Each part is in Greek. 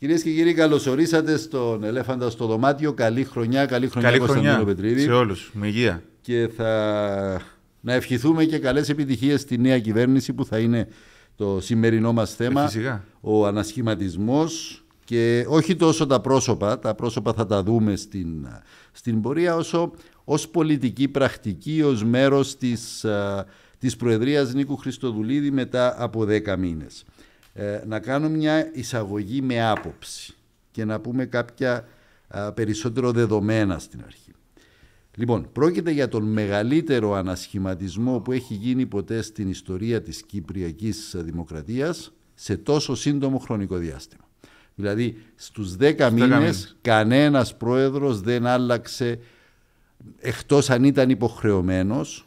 Κυρίες και κύριοι, καλωσορίσατε στον Ελέφαντα στο Δωμάτιο. Καλή χρονιά, καλή χρονιά, καλή χρονιά σε όλους. Με υγεία. Και θα να ευχηθούμε και καλές επιτυχίες στη νέα κυβέρνηση που θα είναι το σημερινό μας θέμα. Ε, φυσικά. Ο ανασχηματισμός και όχι τόσο τα πρόσωπα, τα πρόσωπα θα τα δούμε στην, στην πορεία, όσο ως πολιτική πρακτική, ως μέρος της Προεδρίας Νίκου Χριστοδουλίδη μετά από 10 μήνες. Ε, να κάνω μια εισαγωγή με άποψη και να πούμε κάποια περισσότερο δεδομένα στην αρχή. Λοιπόν, πρόκειται για τον μεγαλύτερο ανασχηματισμό που έχει γίνει ποτέ στην ιστορία της Κυπριακής Δημοκρατίας σε τόσο σύντομο χρονικό διάστημα. Δηλαδή, στους 10, μήνες, μήνες κανένας πρόεδρος δεν άλλαξε, εκτός αν ήταν υποχρεωμένος,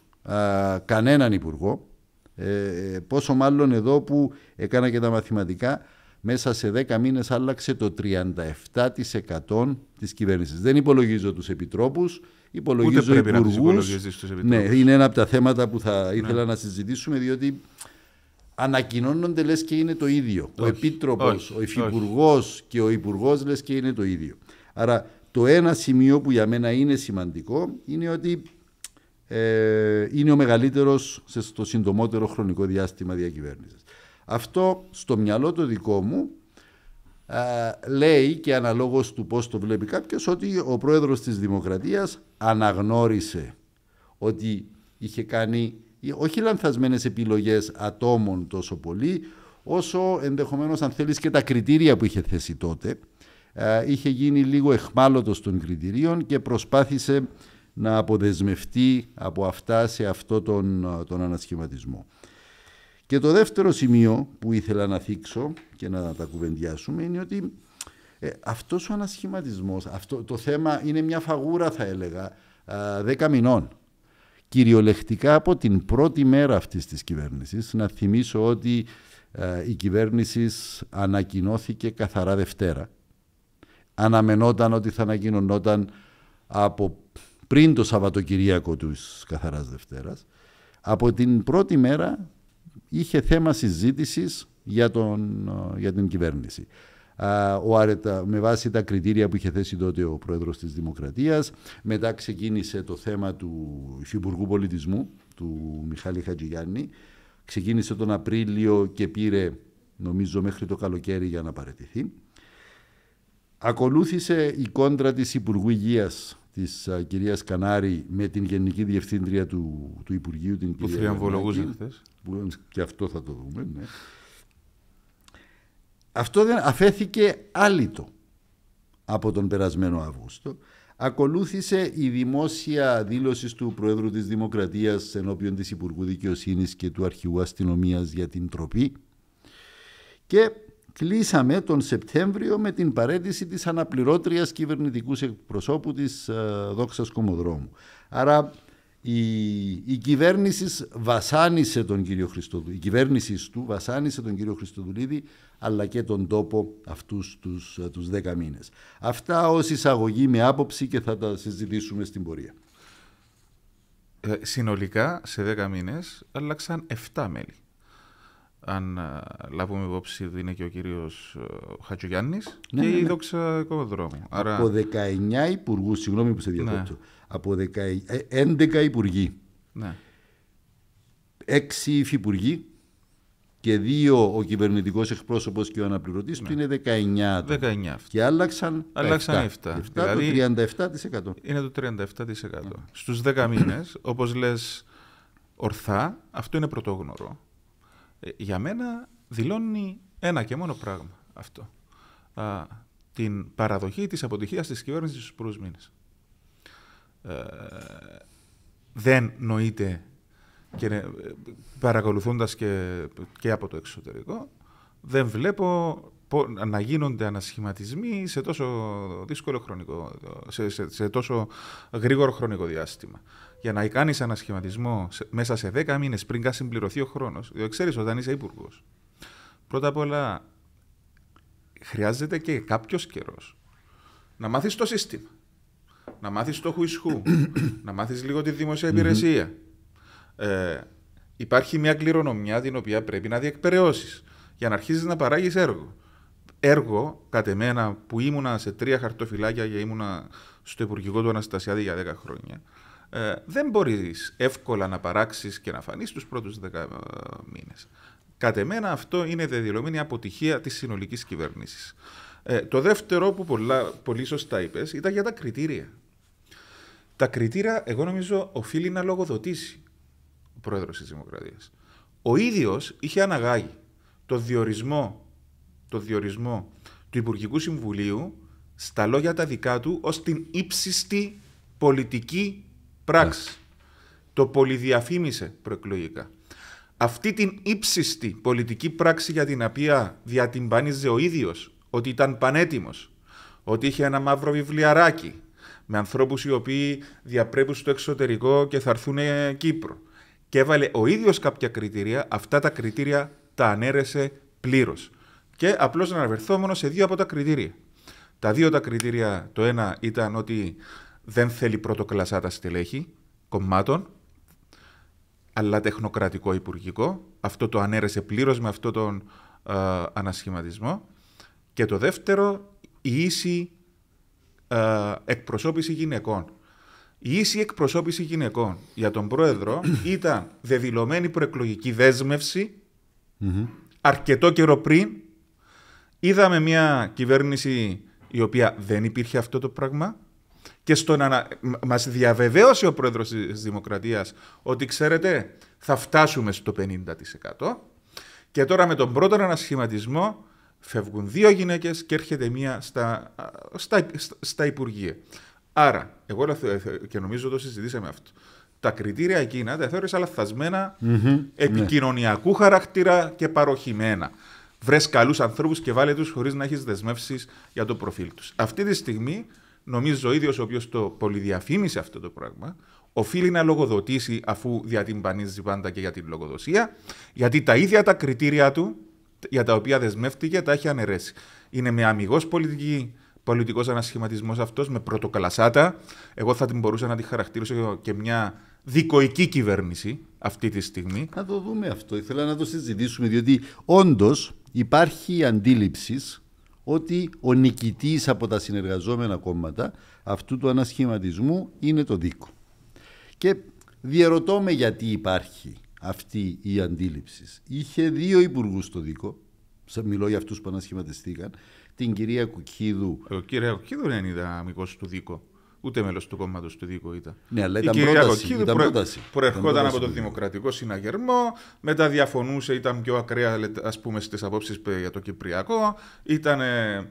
κανέναν υπουργό. Ε, πόσο μάλλον εδώ που έκανα και τα μαθηματικά, μέσα σε 10 μήνες άλλαξε το 37% της κυβέρνησης. Δεν υπολογίζω τους επιτρόπους, υπολογίζω Ούτε υπουργούς. Να ναι, είναι ένα από τα θέματα που θα ναι. ήθελα να συζητήσουμε, διότι ανακοινώνονται λες και είναι το ίδιο. Ο επίτροπος, ο υφυπουργός και ο υπουργός λες και είναι το ίδιο. Άρα το ένα σημείο που για μένα είναι σημαντικό είναι ότι ε, είναι ο μεγαλύτερος στο συντομότερο χρονικό διάστημα διακυβέρνησης. Αυτό στο μυαλό το δικό μου ε, λέει και αναλόγως του πώς το βλέπει κάποιος, ότι ο πρόεδρος της Δημοκρατίας αναγνώρισε ότι είχε κάνει όχι λανθασμένες επιλογές ατόμων τόσο πολύ όσο ενδεχομένως αν θέλεις και τα κριτήρια που είχε θέσει τότε ε, είχε γίνει λίγο εχμάλωτος των κριτηρίων και προσπάθησε να αποδεσμευτεί από αυτά σε αυτό τον, τον ανασχηματισμό. Και το δεύτερο σημείο που ήθελα να θίξω και να τα κουβεντιάσουμε είναι ότι ε, αυτός ο ανασχηματισμός, αυτό, το θέμα είναι μια φαγούρα θα έλεγα, α, δέκα μηνών. Κυριολεκτικά από την πρώτη μέρα αυτής της κυβέρνησης, να θυμίσω ότι η κυβέρνηση ανακοινώθηκε καθαρά Δευτέρα. Αναμενόταν ότι θα ανακοινωνόταν από πριν το Σαββατοκυριακό του Καθαράς Δευτέρας, από την πρώτη μέρα είχε θέμα συζήτησης για, ε, για την κυβέρνηση. Ο Άρετα, με βάση τα κριτήρια που είχε θέσει τότε ο Πρόεδρος της Δημοκρατίας, μετά ξεκίνησε το θέμα του υφυπουργού Πολιτισμού, του Μιχάλη Χατζηγιάννη, ξεκίνησε τον Απρίλιο και πήρε νομίζω μέχρι το καλοκαίρι για να παραιτηθεί. Ακολούθησε η κόντρα της Υπουργού Υγείας Της uh, ε, κυρίας Κανάρη με την Γενική Διευθύντρια του, του Υπουργείου, την που θριαμβολογούσε χθες. Που, και αυτό θα το δούμε, ναι. Αυτό δεν αφέθηκε άλυτο από τον περασμένο Αύγουστο. Ακολούθησε η δημόσια δήλωση του Προέδρου της Δημοκρατίας ενώπιον της Υπουργού Δικαιοσύνης και του Αρχηγού Αστυνομίας για την τροπή και κλείσαμε τον Σεπτέμβριο με την παρέτηση της αναπληρώτριας κυβερνητικού εκπροσώπου της ε, Δόξας Κομοδρόμου. Άρα η, η κυβέρνηση βασάνισε τον κύριο η κυβέρνηση του βασάνισε τον κύριο Χριστοδουλίδη αλλά και τον τόπο αυτούς τους, ε, τους 10 μήνες. Αυτά ως εισαγωγή με άποψη και θα τα συζητήσουμε στην πορεία. Ε, συνολικά σε δέκα μήνες άλλαξαν 7 μέλη αν ε, λάβουμε υπόψη ότι είναι και ο κύριος ε, Χατζογιάννης ναι, και ναι, η ναι. δόξα οικοδρόμου. Άρα... Από 19 υπουργούς, συγγνώμη που σε ναι. διακόπτω, από 10, 11 ε, υπουργοί, ναι. 6 υφυπουργοί και 2 ο κυβερνητικός εκπρόσωπος και ο αναπληρωτής του ναι. είναι 19. 19. Και άλλαξαν, άλλαξαν 7. 7. δηλαδή, το 37%. Είναι το 37%. Στου 10 μήνες, όπως λες ορθά, αυτό είναι πρωτόγνωρο. Ε, για μένα δηλώνει ένα και μόνο πράγμα αυτό. Α, την παραδοχή της αποτυχίας της κυβέρνησης στους πρώτους ε, δεν νοείται και ε, παρακολουθώντας και, από το εξωτερικό, δεν βλέπω να γίνονται ανασχηματισμοί σε τόσο δύσκολο χρονικό, σε τόσο γρήγορο χρονικό διάστημα για να κάνεις ένα σχηματισμό μέσα σε 10 μήνες πριν συμπληρωθεί ο χρόνος, το ξέρεις όταν είσαι υπουργός, πρώτα απ' όλα χρειάζεται και κάποιος καιρός να μάθεις το σύστημα. Να μάθεις το χουισχού, να μάθεις λίγο τη δημόσια υπηρεσία. Ε, υπάρχει μια κληρονομιά την οποία πρέπει να διεκπαιρεώσεις για να αρχίσει να παράγεις έργο. Έργο, κατ' εμένα, που ήμουνα σε τρία χαρτοφυλάκια και ήμουνα στο Υπουργικό του Αναστασιάδη για 10 χρόνια ε, δεν μπορείς εύκολα να παράξεις και να φανείς τους πρώτους 10 ε, μήνες. Κατ' εμένα αυτό είναι δεδηλωμένη αποτυχία της συνολικής κυβέρνησης. Ε, το δεύτερο που πολλά, πολύ σωστά είπες ήταν για τα κριτήρια. Τα κριτήρια, εγώ νομίζω, οφείλει να λογοδοτήσει ο πρόεδρος της Δημοκρατίας. Ο ίδιος είχε αναγάγει το διορισμό, το διορισμό του Υπουργικού Συμβουλίου στα λόγια τα δικά του ως την ύψιστη πολιτική πράξη. Το πολυδιαφήμισε προεκλογικά. Αυτή την ύψιστη πολιτική πράξη για την οποία διατυμπάνιζε ο ίδιος, ότι ήταν πανέτοιμος. ότι είχε ένα μαύρο βιβλιαράκι με ανθρώπους οι οποίοι διαπρέπουν στο εξωτερικό και θα έρθουν Κύπρο. Και έβαλε ο ίδιος κάποια κριτήρια, αυτά τα κριτήρια τα ανέρεσε πλήρως. Και απλώς να αναφερθώ μόνο σε δύο από τα κριτήρια. Τα δύο τα κριτήρια, το ένα ήταν ότι δεν θέλει πρώτο τα στελέχη κομμάτων, αλλά τεχνοκρατικό υπουργικό. Αυτό το ανέρεσε πλήρως με αυτόν τον ε, ανασχηματισμό. Και το δεύτερο, η ίση ε, εκπροσώπηση γυναικών. Η ίση εκπροσώπηση γυναικών για τον πρόεδρο ήταν δεδηλωμένη προεκλογική αρκετό καιρό πριν. Είδαμε μια κυβέρνηση η οποία δεν υπήρχε αυτό το πράγμα και στο μας διαβεβαίωσε ο πρόεδρος της Δημοκρατίας ότι ξέρετε θα φτάσουμε στο 50%. Και τώρα με τον πρώτο ανασχηματισμό φεύγουν δύο γυναίκες και έρχεται μία στα, στα, Υπουργεία. Άρα, εγώ ε, ε, και νομίζω το συζητήσαμε αυτό. Τα κριτήρια εκείνα τα θεώρησα λαθασμένα, ναι. επικοινωνιακού χαρακτήρα και παροχημένα. Βρες καλούς ανθρώπους και βάλε τους χωρίς να έχεις δεσμεύσεις για το προφίλ τους. Αυτή τη στιγμή Νομίζω ο ίδιος ο οποίος το πολυδιαφήμισε αυτό το πράγμα, οφείλει να λογοδοτήσει αφού διατυμπανίζει πάντα και για την λογοδοσία, γιατί τα ίδια τα κριτήρια του για τα οποία δεσμεύτηκε τα έχει αναιρέσει. Είναι με αμυγός πολιτική. Πολιτικός ανασχηματισμός αυτός με πρωτοκαλασάτα. Εγώ θα την μπορούσα να τη χαρακτηρίσω και μια δικοική κυβέρνηση αυτή τη στιγμή. Να το δούμε αυτό. Ήθελα να το συζητήσουμε, διότι όντως υπάρχει αντίληψης ότι ο νικητής από τα συνεργαζόμενα κόμματα αυτού του ανασχηματισμού είναι το δίκο. Και διαρωτώ με γιατί υπάρχει αυτή η αντίληψη. Είχε δύο υπουργούς στο δίκο, μιλώ για αυτούς που ανασχηματιστήκαν, την κυρία Κουκίδου. Ε, ο κυρία Κουκίδου δεν ήταν του δίκο ούτε μέλος του κόμματος του Δίκο ήταν. Ναι, αλλά ήταν η πρόταση, ήταν πρόταση, προερχόταν ήταν πρόταση, από το Δημοκρατικό Συναγερμό, μετά διαφωνούσε, ήταν πιο ακραία ας πούμε στις απόψεις για το Κυπριακό, ήταν, ε,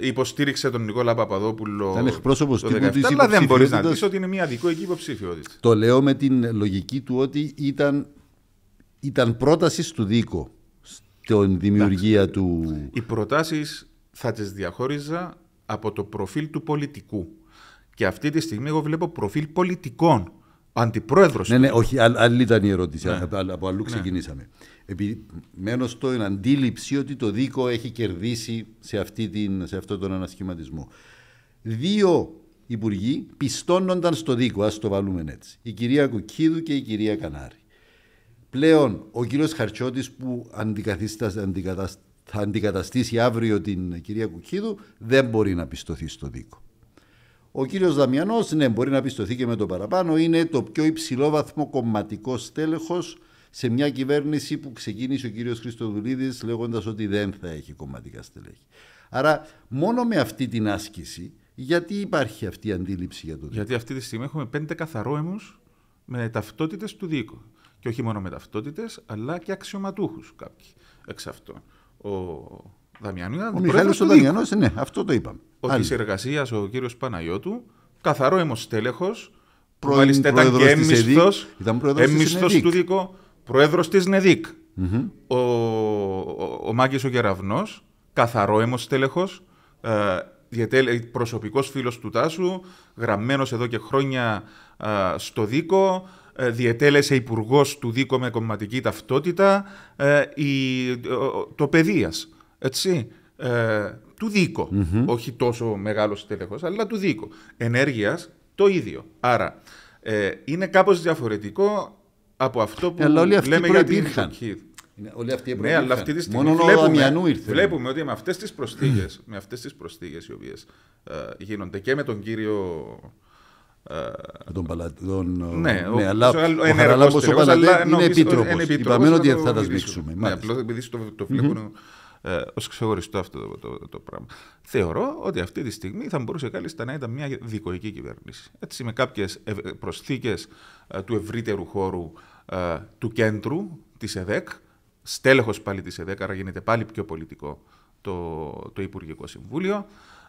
υποστήριξε τον Νικόλα Παπαδόπουλο ήταν του το 2017, αλλά δεν μπορείς να δεις ότι είναι μια εκεί υποψηφιότητα. Το λέω με την λογική του ότι ήταν, ήταν πρότασης του Δίκο στην δημιουργία Εντάξει. του... Οι προτάσεις θα τις διαχώριζα από το προφίλ του πολιτικού. Και αυτή τη στιγμή εγώ βλέπω προφίλ πολιτικών. Αντιπρόεδρος. Ναι, ναι, όχι, άλλη ήταν η ερώτηση. Ναι. Από αλλού ναι. ξεκινήσαμε. Επειδή μένω στο αντίληψη ότι το δίκο έχει κερδίσει σε, αυτή την, σε αυτόν τον ανασχηματισμό. Δύο υπουργοί πιστώνονταν στο δίκο, ας το βάλουμε έτσι. Η κυρία Κουκίδου και η κυρία Κανάρη. Πλέον ο κύριος Χαρτσότης που θα αντικαταστήσει αύριο την κυρία Κουκίδου δεν μπορεί να πιστωθεί στο δίκο. Ο κύριος Δαμιανός, ναι, μπορεί να πιστωθεί και με το παραπάνω, είναι το πιο υψηλό βαθμό κομματικό στέλεχος σε μια κυβέρνηση που ξεκίνησε ο κύριος Χριστοδουλίδης λέγοντας ότι δεν θα έχει κομματικά στελέχη. Άρα, μόνο με αυτή την άσκηση, γιατί υπάρχει αυτή η αντίληψη για το δίκο. Γιατί αυτή τη στιγμή έχουμε πέντε καθαρόεμους με ταυτότητες του δίκου. Και όχι μόνο με ταυτότητες, αλλά και αξιωματούχους κάποιοι εξ αυτών. Ο Δαμιανό ήταν ο, ο ο ναι, αυτό το είπαμε ο τη εργασία, ο κύριος Παναγιώτου, καθαρό εμοστέλεχο. στέλεχο. μάλιστα ήταν και έμισθο του δικό, πρόεδρος της ΝΕΔΙΚ. Ο, ο, ο ο καθαρό αιμοστέλεχος, ε, προσωπικός φίλος του Τάσου, γραμμένος εδώ και χρόνια ε, στο Δίκο, ε, διετέλεσε υπουργός του Δίκο με κομματική ταυτότητα, ε, η, το, το έτσι του δίκο. Mm-hmm. Όχι τόσο μεγάλος στελεχό, αλλά του δίκο. Ενέργειας το ίδιο. Άρα ε, είναι κάπως διαφορετικό από αυτό που ε, αλλά όλοι αυτοί λέμε για την Τουρκία. Όλοι αυτοί ναι, αλλά αυτή τη στιγμή Μόνο βλέπουμε, ήρθε. βλέπουμε ότι με αυτές τις προσθήκε με αυτές τις προσθήκες οι οποίες ε, γίνονται και με τον κύριο. Ε, τον Παλατιδόν. Ναι, ο, ναι, αλλά ο Χαραλάμπος ο Παλατιδόν είναι επίτροπος. Είπαμε ότι θα τα σμίξουμε. Ναι, απλώς επειδή το βλέπουν ε, ως ξεχωριστό αυτό το, το, το, πράγμα. Θεωρώ ότι αυτή τη στιγμή θα μπορούσε κάλλιστα να ήταν μια δικοϊκή κυβέρνηση. Έτσι, με κάποιες προσθήκε προσθήκες ε, του ευρύτερου χώρου ε, του κέντρου της ΕΔΕΚ, στέλεχος πάλι της ΕΔΕΚ, άρα γίνεται πάλι πιο πολιτικό το, το Υπουργικό Συμβούλιο,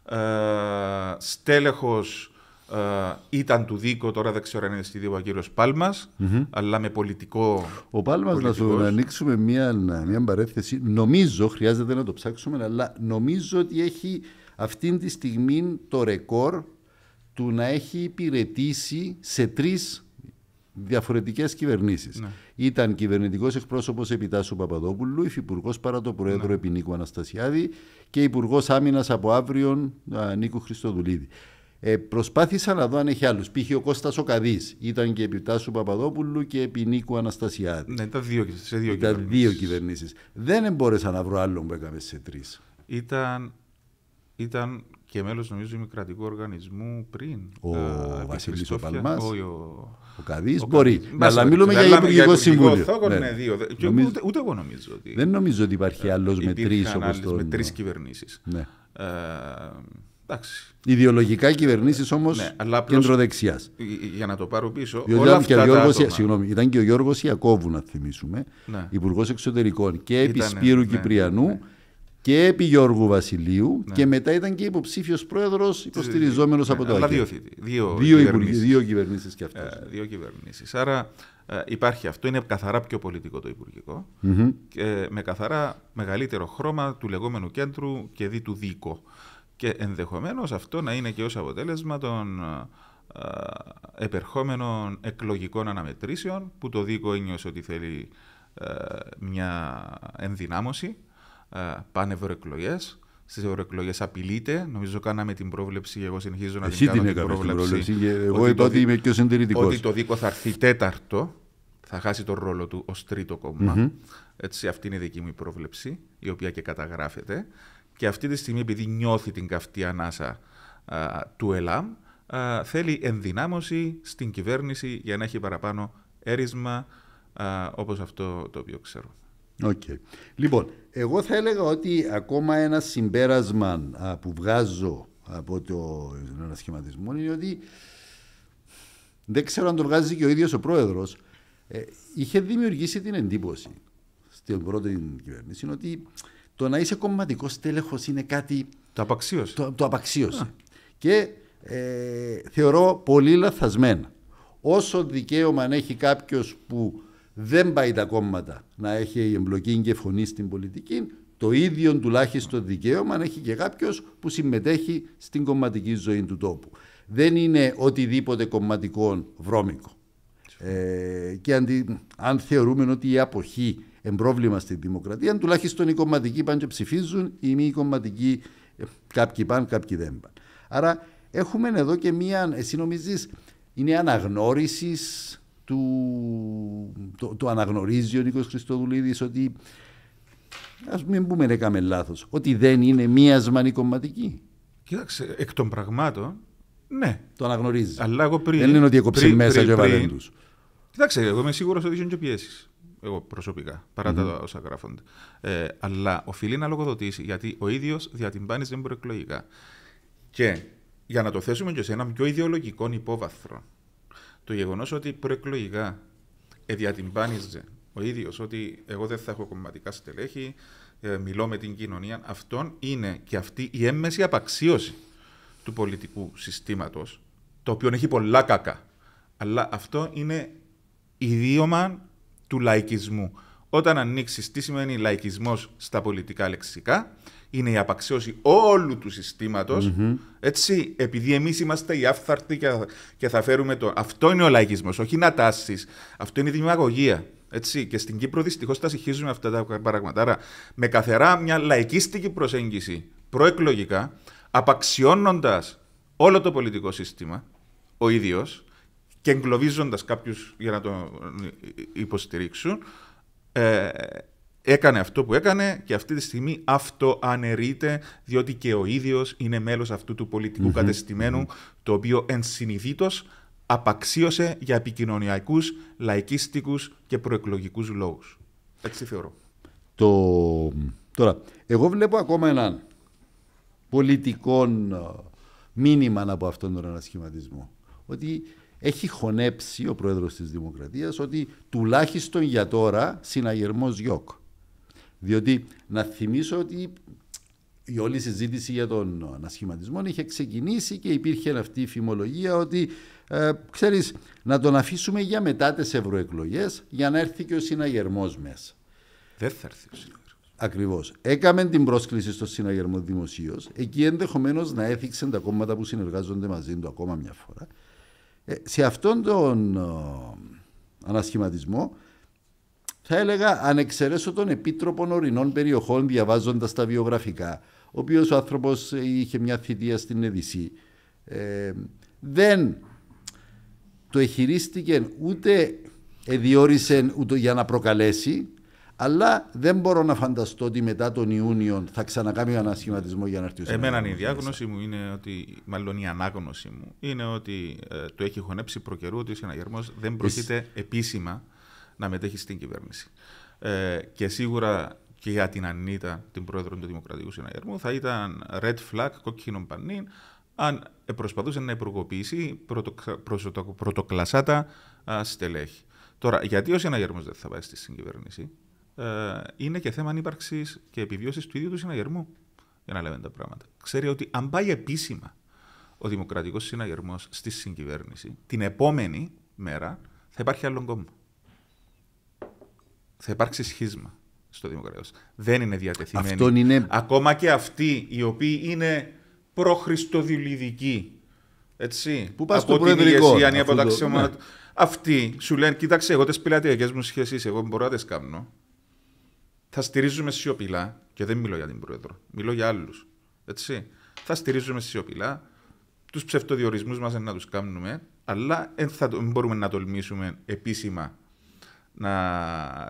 ε, στέλεχος ε, ήταν του Δίκο, τώρα δεν ξέρω αν είναι στη Δίκο ο κύριος Πάλμας, mm-hmm. αλλά με πολιτικό. Ο Πάλμας, να σου ανοίξουμε μια, μια παρέθεση. Νομίζω, χρειάζεται να το ψάξουμε, αλλά νομίζω ότι έχει αυτή τη στιγμή το ρεκόρ του να έχει υπηρετήσει σε τρεις διαφορετικές κυβερνήσεις. Ναι. Ήταν κυβερνητικός εκπρόσωπος Τάσου Παπαδόπουλου, υφυπουργός παρά το Προέδρο ναι. επί Νίκου Αναστασιάδη και υπουργός Άμυνας από αύριο Νίκου Χριστοδουλίδη. Ε, προσπάθησα να δω αν έχει άλλους. Πήχε ο Κώστας Οκαδής ήταν και επί Τάσου Παπαδόπουλου και επί Νίκου Αναστασιάδη. Ναι, ήταν δύο, σε δύο ήταν δύο κυβερνήσεις. Δεν μπόρεσα να βρω άλλον που έκαμε σε τρεις. Ήταν, ήταν και μέλος, νομίζω, ημικρατικού οργανισμού πριν. Ο Βασίλη ο Παλμά. Ο, ο... ο Καδής μπορεί. Ναι, αλλά μιλούμε για υπουργικό συμβούλιο. Ναι. Ναι, δύο. Νομίζω... Ούτε, ούτε εγώ νομίζω ότι. Δεν νομίζω ότι υπάρχει ε, άλλος με τρει κυβερνήσεις. Ναι. Ε, Εντάξει. Ιδεολογικά κυβερνήσεις όμως ναι, κεντροδεξιά. Για να το πάρω πίσω. όλα αυτά και ο τα συγγνώμη, ήταν και ο Γιώργος Ιακώβου, να θυμίσουμε, ναι. υπουργός εξωτερικών και επί Σπύρου ναι, Κυπριανού ναι, ναι, και επί Γιώργου Βασιλείου ναι. και μετά ήταν και υποψήφιος πρόεδρος υποστηριζόμενος ναι, από το ΑΕΚ. Δύο, δύο, δύο, κυβερνήσει και αυτές. Ε, δύο κυβερνήσεις. Άρα ε, υπάρχει αυτό. Είναι καθαρά πιο πολιτικό το υπουργικο με καθαρά μεγαλύτερο χρώμα του λεγόμενου κέντρου και δι του δίκο και ενδεχομένως αυτό να είναι και ως αποτέλεσμα των ε, επερχόμενων εκλογικών αναμετρήσεων που το δίκο ένιωσε ότι θέλει ε, μια ενδυνάμωση ε, πάνε ευρωεκλογέ. στις ευρωεκλογές απειλείται. Νομίζω κάναμε την πρόβλεψη και εγώ συνεχίζω να Εσύ την, την την πρόβλεψη. εγώ είπα ότι είμαι συντηρητικός. Ότι το δίκο θα έρθει τέταρτο, θα χάσει τον ρόλο του ως τρίτο Έτσι, αυτή είναι η δική μου πρόβλεψη, η οποία και καταγράφεται. Και αυτή τη στιγμή, επειδή νιώθει την καυτή ανάσα του ΕΛΑΜ, θέλει ενδυνάμωση στην κυβέρνηση για να έχει παραπάνω έρισμα, α, όπως αυτό το οποίο ξέρω. Λοιπόν, εγώ θα έλεγα ότι ακόμα ένα συμπέρασμα που βγάζω από το σχηματισμό είναι ότι δεν ξέρω αν το βγάζει και ο ίδιος ο πρόεδρος ε, είχε δημιουργήσει την εντύπωση στην πρώτη κυβέρνηση ότι το να είσαι κομματικός τέλεχο είναι κάτι. Το απαξίωσε. Το, το απαξίωσε. Και ε, θεωρώ πολύ λαθασμένα. Όσο δικαίωμα αν έχει κάποιος που δεν πάει τα κόμματα να έχει εμπλοκή και φωνή στην πολιτική, το ίδιο τουλάχιστον δικαίωμα αν έχει και κάποιος που συμμετέχει στην κομματική ζωή του τόπου. Δεν είναι οτιδήποτε κομματικό βρώμικο. Ε, και αν θεωρούμε ότι η αποχή πρόβλημα στη δημοκρατία, τουλάχιστον οι κομματικοί πάνε και ψηφίζουν, οι μη κομματικοί ε, κάποιοι πάνε, κάποιοι δεν πάνε. Άρα έχουμε εδώ και μία, εσύ νομίζεις, είναι αναγνώρισης του, το, αναγνωρίζει ο Νίκος Χριστοδουλίδης ότι ας μην πούμε έκαμε λάθος. ότι δεν είναι μία η κομματική. Κοίταξε, εκ των πραγμάτων, ναι. Το αναγνωρίζει. Αλλά εγώ πριν, δεν είναι ότι έκοψε μέσα και έβαλε Κοιτάξτε, εγώ είμαι σίγουρος ότι είχε και πιέσεις εγώ προσωπικά, τα όσα γράφονται. Ε, αλλά οφείλει να λογοδοτήσει, γιατί ο ίδιος διατυμπάνιζε προεκλογικά. Και για να το θέσουμε και σε ένα πιο ιδεολογικό υπόβαθρο, το γεγονός ότι προεκλογικά διατυμπάνιζε ο ίδιος ότι εγώ δεν θα έχω κομματικά στελέχη, ε, μιλώ με την κοινωνία, αυτόν είναι και αυτή η έμμεση απαξίωση του πολιτικού συστήματος, το οποίο έχει πολλά κακά. Αλλά αυτό είναι ιδίωμα του λαϊκισμού. Όταν ανοίξεις τι σημαίνει λαϊκισμός στα πολιτικά λεξικά, είναι η απαξίωση όλου του συστηματο Έτσι, επειδή εμείς είμαστε οι άφθαρτοι και θα φέρουμε το. Αυτό είναι ο λαϊκισμός, όχι να τάσεις. Αυτό είναι η δημιουργία. Έτσι, και στην Κύπρο δυστυχώς τα συγχύζουμε αυτά τα πράγματα. Άρα, με καθερά μια λαϊκίστικη προσέγγιση προεκλογικά, απαξιώνοντας όλο το πολιτικό σύστημα, ο ίδιος, και εγκλωβίζοντας κάποιους για να τον υποστηρίξουν. Ε, έκανε αυτό που έκανε και αυτή τη στιγμή αυτοαναιρείται διότι και ο ίδιος είναι μέλος αυτού του πολιτικού κατεστημενου το οποίο ενσυνειδήτως απαξίωσε για επικοινωνιακούς, λαϊκίστικους και προεκλογικούς λόγους. Έτσι θεωρώ. Το... Τώρα, εγώ βλέπω ακόμα έναν πολιτικό ε, μήνυμα από αυτόν τον ανασχηματισμό. Ότι έχει χωνέψει ο πρόεδρος της Δημοκρατίας ότι τουλάχιστον για τώρα συναγερμός γιοκ. Διότι να θυμίσω ότι η όλη συζήτηση για τον ανασχηματισμό είχε ξεκινήσει και υπήρχε αυτή η φημολογία ότι ε, ξέρεις να τον αφήσουμε για μετά τις ευρωεκλογές για να έρθει και ο συναγερμός μέσα. Δεν θα έρθει ο συναγερμός. Ακριβώς. Έκαμε την πρόσκληση στο συναγερμό δημοσίως. Εκεί ενδεχομένως να έθιξαν τα κόμματα που συνεργάζονται μαζί του ακόμα μια φορά. Ε, σε αυτόν τον ανασχηματισμό θα έλεγα αν εξαιρέσω τον Επίτροπο Ορεινών Περιοχών διαβάζοντας τα βιογραφικά ο οποίος ο άνθρωπος είχε μια θητεία στην Εδησή ε, δεν το εχειρίστηκε ούτε εδιόρισε ούτε για να προκαλέσει αλλά δεν μπορώ να φανταστώ ότι μετά τον Ιούνιο θα ξανακάνει ένα σχηματισμό για να έρθει ο Εμένα η διάγνωση μου είναι ότι, μάλλον η ανάγνωση μου, είναι ότι ε, το έχει χωνέψει προκαιρού ότι ο συναγερμό δεν πρόκειται επίσημα να μετέχει στην κυβέρνηση. Ε, και σίγουρα και για την Ανίτα, την πρόεδρο του Δημοκρατικού Συναγερμού, θα ήταν red flag, κόκκινο πανί, αν προσπαθούσε να υπουργοποιήσει πρωτοκλασάτα στελέχη. Τώρα, γιατί ο συναγερμό δεν θα πάει στη συγκυβέρνηση, ε, είναι και θέμα ύπαρξη και επιβίωσης του ίδιου του συναγερμού. Για να λέμε τα πράγματα. Ξέρει ότι αν πάει επίσημα ο Δημοκρατικός Συναγερμός στη συγκυβέρνηση, την επόμενη μέρα θα υπάρχει άλλο κόμμα. Θα υπάρξει σχίσμα στο Δημοκρατικό. Δεν είναι διατεθειμένοι. Ακόμα και αυτοί οι οποίοι είναι προχριστοδηλιδικοί. Έτσι, Πού πας το την από τα ναι. Αυτοί σου λένε, κοίταξε, εγώ τις πειλατειακέ μου σχέσεις, εγώ μπορώ να τις κάνω θα στηρίζουμε σιωπηλά, και δεν μιλώ για την Πρόεδρο, μιλώ για άλλους. Έτσι. Θα στηρίζουμε σιωπηλά τους ψευτοδιορισμούς μας να τους κάνουμε, αλλά δεν μπορούμε να τολμήσουμε επίσημα να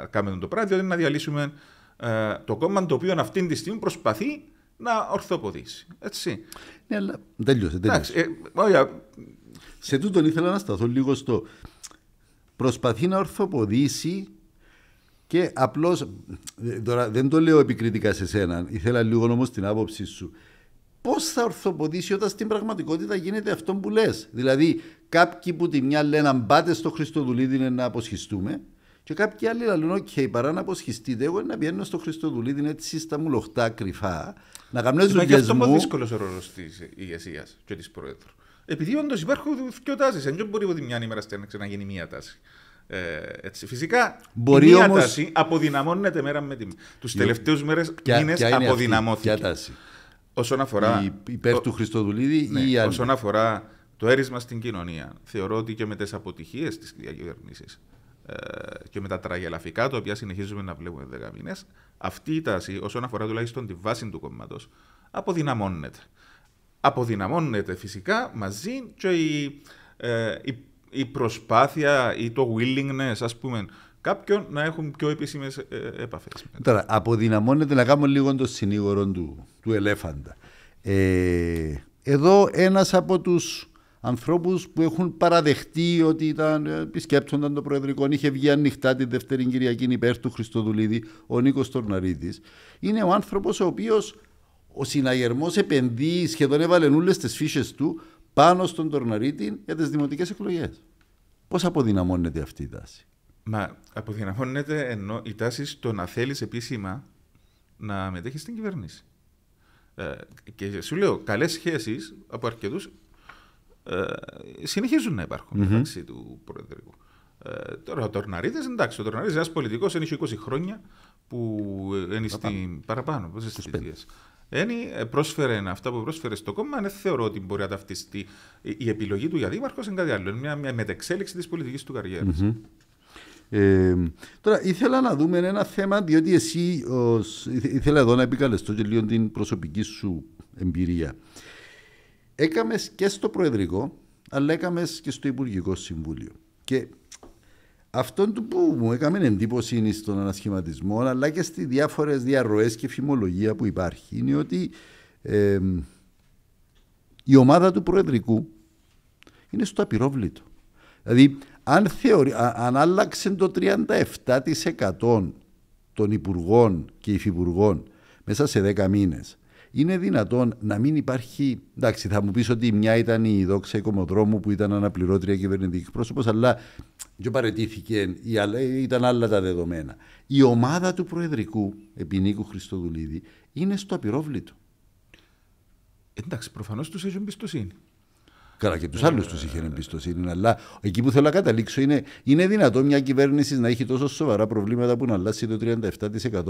κάνουμε το πράγμα, διότι να διαλύσουμε ε, το κόμμα το οποίο αυτή τη στιγμή προσπαθεί να ορθοποδήσει. Έτσι. Ναι, αλλά τέλειωσε. τέλειωσε. Ε, Σε τούτον ήθελα να σταθώ λίγο στο. Προσπαθεί να ορθοποδήσει και απλώς, τώρα δεν το λέω επικριτικά σε σένα, ήθελα λίγο όμως την άποψή σου. Πώς θα ορθοποδήσει όταν στην πραγματικότητα γίνεται αυτό που λες. Δηλαδή, κάποιοι που τη μια λένε αν πάτε στο Χριστοδουλίδι να αποσχιστούμε, και κάποιοι άλλοι λένε: OK, παρά να αποσχιστείτε, εγώ να πηγαίνω στο Χριστοδουλίδι έτσι στα μου λοχτά κρυφά, να κάνω δουλειέ Είναι αυτό δύσκολος ο ρόλος της ηγεσίας και της Προέδρου. Επειδή όντως υπάρχουν δύο τάσεις, δεν μπορεί από τη μια ημέρα να γίνει μία τάση. Ε, έτσι. Φυσικά Μπορεί η μία τάση αποδυναμώνεται μέρα με τη μέρα. Του τελευταίους μέρες μήνε αποδυναμώθηκε. Ποια τάση. Όσον αφορά. Η, υπέρ του Χριστοδουλίδη ναι, ή άλλη. Όσον αφορά το έρισμα στην κοινωνία, θεωρώ ότι και με τις αποτυχίες της διακυβέρνησης ε, και με τα τραγελαφικά τα οποία συνεχίζουμε να βλέπουμε δέκα μήνες, αυτή η τάση, όσον αφορά τουλάχιστον τη βάση του κόμματος, αποδυναμώνεται. Αποδυναμώνεται φυσικά μαζί και η, ε, η προσπάθεια ή το willingness, ας πούμε, κάποιον να έχουν πιο επίσημες ε, επαφές. Τώρα, αποδυναμώνεται να κάνουμε λίγο το συνήγορο του, του ελέφαντα. Ε, εδώ ένας από τους ανθρώπους που έχουν παραδεχτεί ότι ήταν, ε, επισκέπτονταν το Προεδρικό, είχε βγει ανοιχτά τη Δεύτερη Κυριακή υπέρ του Χριστοδουλίδη, ο Νίκος Τορναρίδης, είναι ο άνθρωπος ο οποίος ο συναγερμός επενδύει, σχεδόν έβαλε όλες τις φύσες του, πάνω στον Τορναρίτη για τις δημοτικές εκλογές. Πώς αποδυναμώνεται αυτή η τάση. Μα αποδυναμώνεται ενώ η τάση στο να θέλεις επίσημα να μετέχεις στην κυβέρνηση. Ε, και σου λέω, καλές σχέσεις από αρκετούς ε, συνεχίζουν να υπάρχουν mm-hmm. μεταξύ του Προεδρικού. Ε, τώρα ο Τορναρίτης, εντάξει, ο Τορναρίτη είναι ένας πολιτικός, έχει 20 χρόνια που είναι στην παραπάνω, τις θητείε ένι ε, πρόσφερε αυτά που πρόσφερε στο κόμμα, δεν θεωρώ ότι μπορεί να ταυτιστεί. Η επιλογή του για δήμαρχο είναι κάτι άλλο. Είναι μια, μια μετεξέλιξη της πολιτικής του καριερα Ε, τώρα ήθελα να δούμε ένα θέμα διότι εσύ ως, ήθελα εδώ να επικαλεστώ και λίγο την προσωπική σου εμπειρία. Έκαμες και στο Προεδρικό αλλά έκαμες και στο Υπουργικό Συμβούλιο και αυτό που μου έκαμε εντύπωση είναι στον ανασχηματισμό αλλά και στις διάφορες διαρροές και φημολογία που υπάρχει είναι ότι ε, η ομάδα του Προεδρικού είναι στο απειρόβλητο. Δηλαδή αν, θεωρεί, αν άλλαξε το 37% των υπουργών και υφυπουργών μέσα σε 10 μήνες είναι δυνατόν να μην υπάρχει. Εντάξει, θα μου πεις ότι μια ήταν η δόξα οικομοδρόμου που ήταν αναπληρώτρια κυβερνητική πρόσωπο, αλλά και παρετήθηκε, ήταν άλλα τα δεδομένα. Η ομάδα του Προεδρικού, επί Νίκου Χριστοδουλίδη, είναι στο απειρόβλητο. Εντάξει, προφανώς τους έχει εμπιστοσύνη. Καλά, και τους ναι, άλλους ναι, τους ναι, είχε εμπιστοσύνη. Αλλά εκεί που θέλω να καταλήξω είναι, είναι δυνατό μια κυβέρνηση να έχει τόσο σοβαρά προβλήματα που να αλλάξει το 37%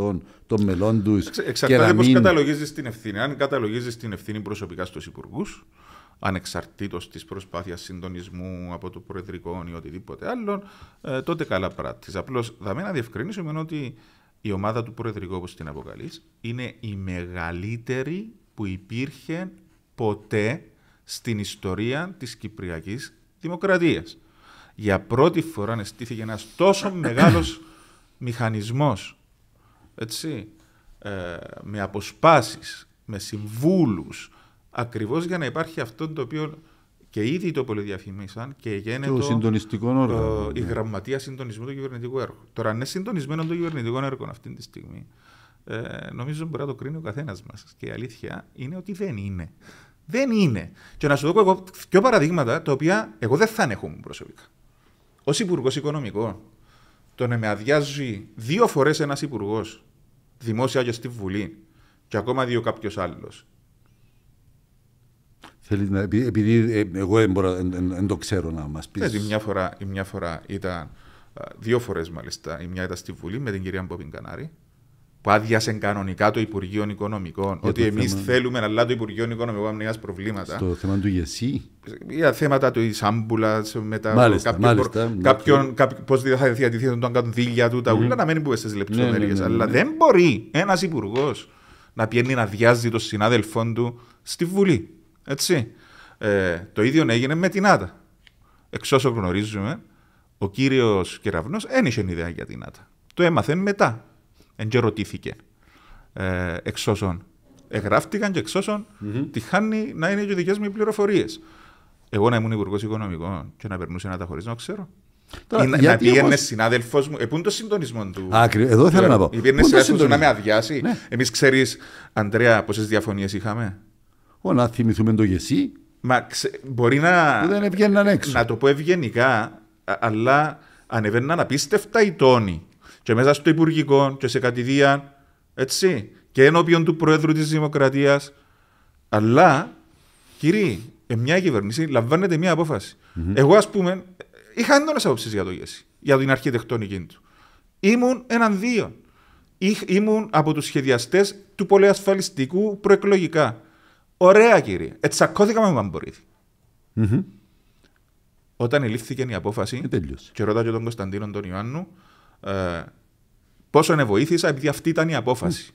των μελών τους. Εξαρτάται πώς καταλογίζεις την ευθύνη. Αν καταλογίζεις την ευθύνη προσωπικά στους υπουργούς, ανεξαρτήτως της προσπάθειας συντονισμού από το Προεδρικό ή οτιδήποτε άλλο, ε, τότε καλά πράττεις. Απλώς θα με να διευκρινίσουμε ότι η ομάδα του Προεδρικού, όπως την αποκαλείς, είναι η μεγαλύτερη που υπήρχε ποτέ στην ιστορία της Κυπριακής Δημοκρατίας. Για πρώτη φορά ανεστήθηκε ένας τόσο μεγάλος μηχανισμός, έτσι, ε, με αποσπάσεις, με συμβούλους, ακριβώς για να υπάρχει αυτό το οποίο και ήδη το πολυδιαφημίσαν και έγινε το, η ναι. γραμματεία συντονισμού του κυβερνητικού έργου. Τώρα, αν είναι συντονισμένο το κυβερνητικό έργο αυτή τη στιγμή, ε, νομίζω μπορεί να το κρίνει ο καθένας μας. Και η αλήθεια είναι ότι δεν είναι. Δεν είναι. Και να σου δω εγώ δύο παραδείγματα τα οποία εγώ δεν θα ανέχομαι προσωπικά. Ως Υπουργός Οικονομικών, το να με αδειάζει δύο φορές ένας Υπουργός δημόσια και στη Βουλή και ακόμα δύο κάποιος άλλος. Θέλεις να, επειδή ε, εγώ δεν, το ξέρω να μας πεις. Δηλαδή, μια φορά, μια φορά ήταν, ε, δύο φορές μάλιστα, η μια ήταν στη Βουλή με την κυρία Μπόπιν Κανάρη που άδειασε κανονικά το Υπουργείο Οικονομικών. ότι εμείς θέμα... θέλουμε, αλλά το Υπουργείο Οικονομικών έχουμε προβλήματα. Στο θέμα του ΓΕΣΥ. Για θέματα του Ισάμπουλα, μετά μάλιστα, κάποιον. Ναι. Πώ θα τον κάνουν δίλια του, τα mm. ούλα, να που είσαι στι λεπτομέρειες. Ναι, ναι, ναι, αλλά ναι, ναι. δεν μπορεί ένας υπουργός να πιένει να διάζει τον συνάδελφό του στη Βουλή. Έτσι. Ε, το ίδιο έγινε με την ΑΤΑ. Εξ γνωρίζουμε, ο κύριος Κεραυνός δεν ιδέα για την ΑΤΑ. Το έμαθαν μετά Εν και ρωτήθηκε. Ε, εξ όσων εγγράφτηκαν και εξ όσων mm-hmm. τυχάνει να είναι και δικές μου πληροφορίες. Εγώ να ήμουν υπουργός οικονομικών και να περνούσε ένα ταχωρισμό, ξέρω. Τώρα, ή να πήγαινε όμως... συνάδελφος μου. Ε, πού είναι το συντονισμό του. Ακριβώς, εδώ θέλω να πω. Ή πήγαινε συνάδελφο μου να με αδειάσει. Ναι. Εμείς ξέρεις, Αντρέα, πόσες διαφωνίες είχαμε. Ω, να θυμηθούμε το γεσί. Μα ξε... μπορεί να. Δεν έξω. Να το πω ευγενικά, αλλά ανεβαίναν απίστευτα οι τόνοι και μέσα στο Υπουργικό και σε κατηδία, έτσι, και ενώπιον του Προέδρου της Δημοκρατίας. Αλλά, κύριοι, ε, μια κυβέρνηση λαμβάνεται μια απόφαση. Mm-hmm. Εγώ, ας πούμε, είχα έντονες απόψεις για το ΓΕΣΥ, για την αρχιτεκτονική του. Ήμουν έναν δύο. Ήμουν από τους σχεδιαστές του πολυασφαλιστικού προεκλογικά. Ωραία, κύριε. Ετσακώθηκα με Μαμπορίδη. Mm-hmm. Όταν ελήφθηκε η απόφαση, ε, και ρώτα και τον Κωνσταντίνο τον Ιωάννου, ε, πόσο ενεβοήθησα ναι επειδή αυτή ήταν η απόφαση.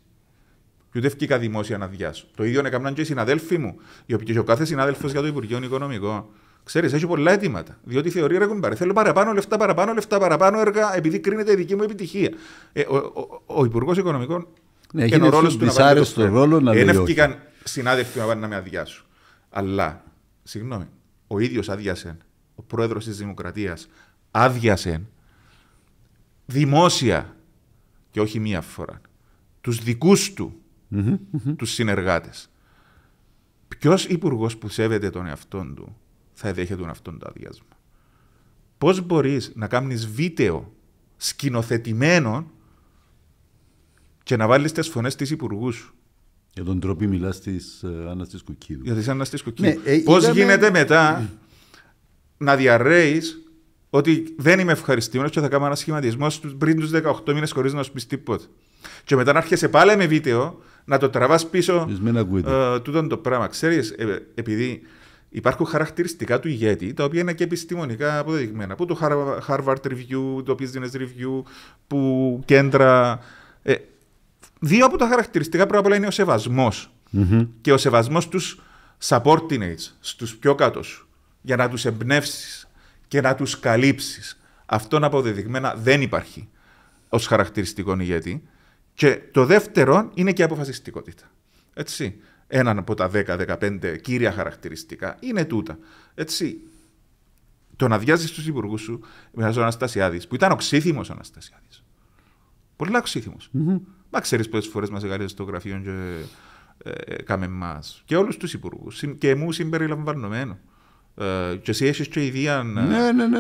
Και ούτε βγήκα δημόσια να διάσω. Το ίδιο έκαναν και οι συναδέλφοι μου, οι οποίοι ο κάθε συνάδελφος για το Υπουργείο οικονομικό Ξέρεις, έχει πολλά αιτήματα. Διότι θεωρεί ρε κουμπάρε. Θέλω παραπάνω λεφτά, παραπάνω λεφτά, παραπάνω έργα, επειδή κρίνεται η δική μου επιτυχία. Ε, ο ο, ο Υπουργός Οικονομικών. Ναι, έχει ρόλος του να πάρει. Το βγήκαν ε, συνάδελφοι να πάνε να με αδειάσουν. Αλλά, συγγνώμη, ο ίδιος άδειασε. Ο πρόεδρος της Δημοκρατίας άδειασε δημόσια και όχι μία φορά, τους δικούς του, τους συνεργάτες. Ποιος υπουργός που σέβεται τον εαυτόν του θα δέχεται τον αυτόν το αδειάσμα. Πώς μπορείς να κάνεις βίντεο σκηνοθετημένο και να βάλεις τις φωνές της υπουργούς σου. Για τον τρόπο μιλάς της ε, Άννας της Κουκίδου. Για της Άννας της Κουκίδου. Ναι, ε, Πώς γίνεται μετά να διαρρέεις ότι δεν είμαι ευχαριστημένος και θα κάνω ένα σχηματισμό πριν τους 18 μήνες χωρίς να σου πεις τίποτα. Και μετά να έρχεσαι πάλι με βίντεο να το τραβάς πίσω. Ε, το πράγμα. Ξέρεις, ε, επειδή υπάρχουν χαρακτηριστικά του ηγέτη τα οποία είναι και επιστημονικά αποδεδειγμένα. Που το Harvard Review, το Business Review, που κέντρα. Ε, δύο από τα χαρακτηριστικά πρώτα απ' όλα είναι ο σεβασμο Και ο σεβασμός στους subordinates, στους πιο κάτω σου, για να τους εμπνεύσεις και να τους καλύψεις. Αυτόν αποδεδειγμένα δεν υπάρχει ως χαρακτηριστικό ηγέτη. Και το δεύτερο είναι και η αποφασιστικότητα. Έτσι. Έναν από τα 10-15 κύρια χαρακτηριστικά είναι τούτα. Έτσι. Το να διάζεις τους υπουργούς σου με ο Αναστασιάδης, που ήταν οξύθυμος ο Αναστασιάδης. Πολύ οξύθυμο. Mm-hmm. Μα ξέρεις πόσες φορές μας έκανε στο γραφείο και ε, ε, κάμε εμάς. Και όλους τους υπουργούς. Και μου συμπεριλαμβανομένου. Ε, και εσύ έχεις και ιδία